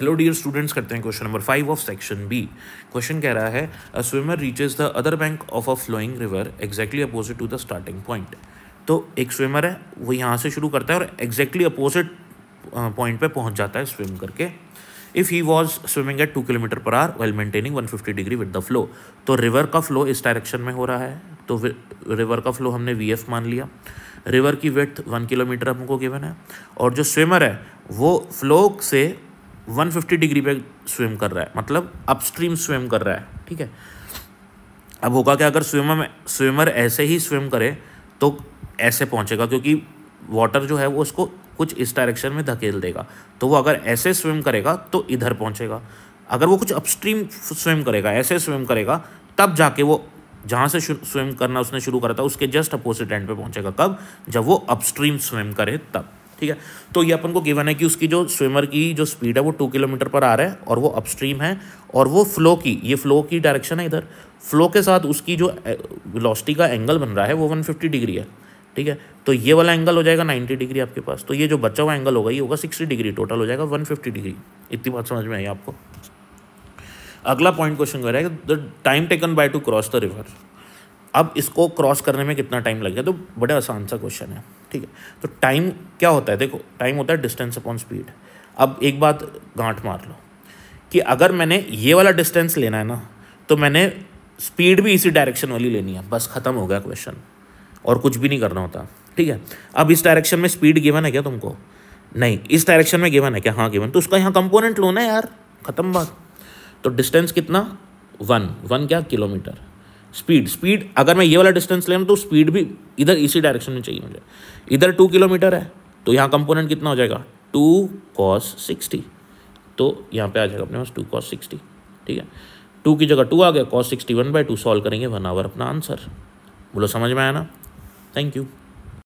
hello dear students करते हैं question number five of section B question कह रहा है a swimmer reaches the other bank of a flowing river exactly opposite to the starting point तो एक swimmer है वो यहाँ से शुरू करता है और एग्जैक्टली अपोजिट पॉइंट पे पहुँच जाता है स्विम करके if he was swimming at two kilometer per hour while maintaining one fifty degree with the flow तो रिवर का फ्लो इस डायरेक्शन में हो रहा है तो रिवर का फ्लो हमने वी एफ मान लिया रिवर की विथ वन किलोमीटर हमको गिवन है और जो स्विमर है वो फ्लो से 150 डिग्री पे स्विम कर रहा है मतलब अपस्ट्रीम स्विम कर रहा है ठीक है अब होगा क्या अगर स्विमर में स्विमर ऐसे ही स्विम करे तो ऐसे पहुंचेगा क्योंकि वाटर जो है वो उसको कुछ इस डायरेक्शन में धकेल देगा तो वो अगर ऐसे स्विम करेगा तो इधर पहुंचेगा अगर वो कुछ अपस्ट्रीम स्विम करेगा ऐसे स्विम करेगा तब जाके वो जहाँ से स्विम करना उसने शुरू करा था उसके जस्ट अपोजिट एंड पे पहुंचेगा कब जब वो अपस्ट्रीम स्विम करे तब ठीक है तो ये अपन को गिवन है कि उसकी जो स्विमर की जो स्पीड है वो टू किलोमीटर पर आ रहा है और वो अपस्ट्रीम है और वो फ्लो की ये फ्लो की डायरेक्शन है इधर फ्लो के साथ उसकी जो वेलोसिटी का एंगल बन रहा है वो 150 डिग्री है ठीक है तो ये वाला एंगल हो जाएगा 90 डिग्री आपके पास तो ये जो बचा हुआ एंगल होगा ये होगा 60 डिग्री टोटल हो जाएगा 150 डिग्री इतनी बात समझ में आई आपको अगला पॉइंट क्वेश्चन कर रहा है the time taken by to cross the river अब इसको क्रॉस करने में कितना टाइम लग गया तो बड़ा आसान सा क्वेश्चन है ठीक है तो टाइम क्या होता है देखो टाइम होता है डिस्टेंस अपॉन स्पीड अब एक बात गांठ मार लो कि अगर मैंने ये वाला डिस्टेंस लेना है ना तो मैंने स्पीड भी इसी डायरेक्शन वाली लेनी है बस ख़त्म हो गया क्वेश्चन और कुछ भी नहीं करना होता ठीक है अब इस डायरेक्शन में स्पीड गिवन है क्या तुमको नहीं इस डायरेक्शन में गिवन है क्या हाँ गिवन तो उसका यहाँ कंपोनेंट लो ना यार ख़त्म बात तो डिस्टेंस कितना वन वन क्या किलोमीटर स्पीड स्पीड अगर मैं ये वाला डिस्टेंस ले तो स्पीड भी इधर इसी डायरेक्शन में चाहिए मुझे इधर टू किलोमीटर है तो यहाँ कंपोनेंट कितना हो जाएगा टू कॉस सिक्सटी तो यहाँ पे आ जाएगा अपने पास टू कॉस सिक्सटी ठीक है टू की जगह टू आ गया cos sixty one by two solve करेंगे वन आवर अपना आंसर बोलो समझ में आया ना थैंक यू